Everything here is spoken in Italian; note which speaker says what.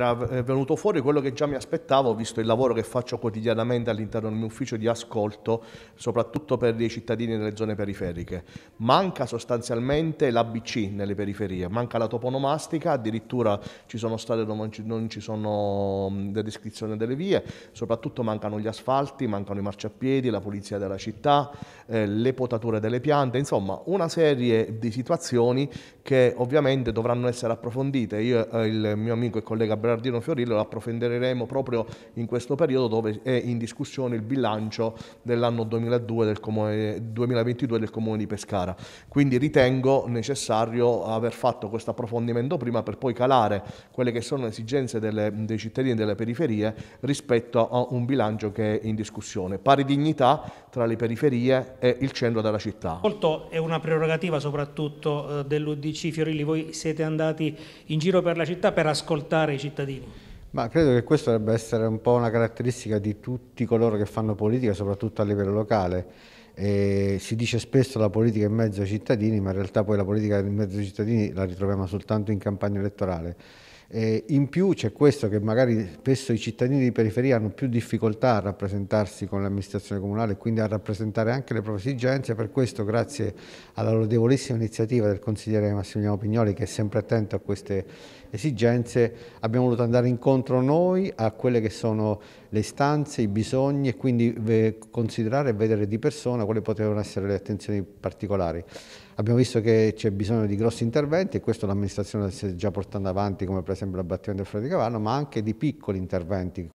Speaker 1: era eh, venuto fuori quello che già mi aspettavo, visto il lavoro che faccio quotidianamente all'interno del mio ufficio di ascolto, soprattutto per i cittadini nelle zone periferiche. Manca sostanzialmente l'ABC nelle periferie, manca la toponomastica, addirittura ci sono state non ci, non ci sono mm, le descrizioni delle vie, soprattutto mancano gli asfalti, mancano i marciapiedi, la pulizia della città, eh, le potature delle piante, insomma una serie di situazioni che ovviamente dovranno essere approfondite. Io e eh, il mio amico e collega Bernardo Bernardino Fiorillo lo approfondiremo proprio in questo periodo dove è in discussione il bilancio dell'anno 2022 del Comune di Pescara. Quindi ritengo necessario aver fatto questo approfondimento prima per poi calare quelle che sono le esigenze delle, dei cittadini e delle periferie rispetto a un bilancio che è in discussione. Pari dignità tra le periferie e il centro della città.
Speaker 2: Molto è una prerogativa soprattutto eh, dell'Udc Fiorilli, voi siete andati in giro per la città per ascoltare i cittadini cittadini.
Speaker 3: Ma credo che questa dovrebbe essere un po' una caratteristica di tutti coloro che fanno politica, soprattutto a livello locale. E si dice spesso la politica in mezzo ai cittadini, ma in realtà poi la politica in mezzo ai cittadini la ritroviamo soltanto in campagna elettorale. Eh, in più c'è questo che magari spesso i cittadini di periferia hanno più difficoltà a rappresentarsi con l'amministrazione comunale e quindi a rappresentare anche le proprie esigenze, per questo grazie alla lodevolissima iniziativa del consigliere Massimiliano Pignoli che è sempre attento a queste esigenze, abbiamo voluto andare incontro noi a quelle che sono le istanze, i bisogni e quindi eh, considerare e vedere di persona quali potevano essere le attenzioni particolari. Abbiamo visto che c'è bisogno di grossi interventi e questo l'amministrazione si è già portando avanti come presidente esempio l'abbattimento del di Cavallo, ma anche di piccoli interventi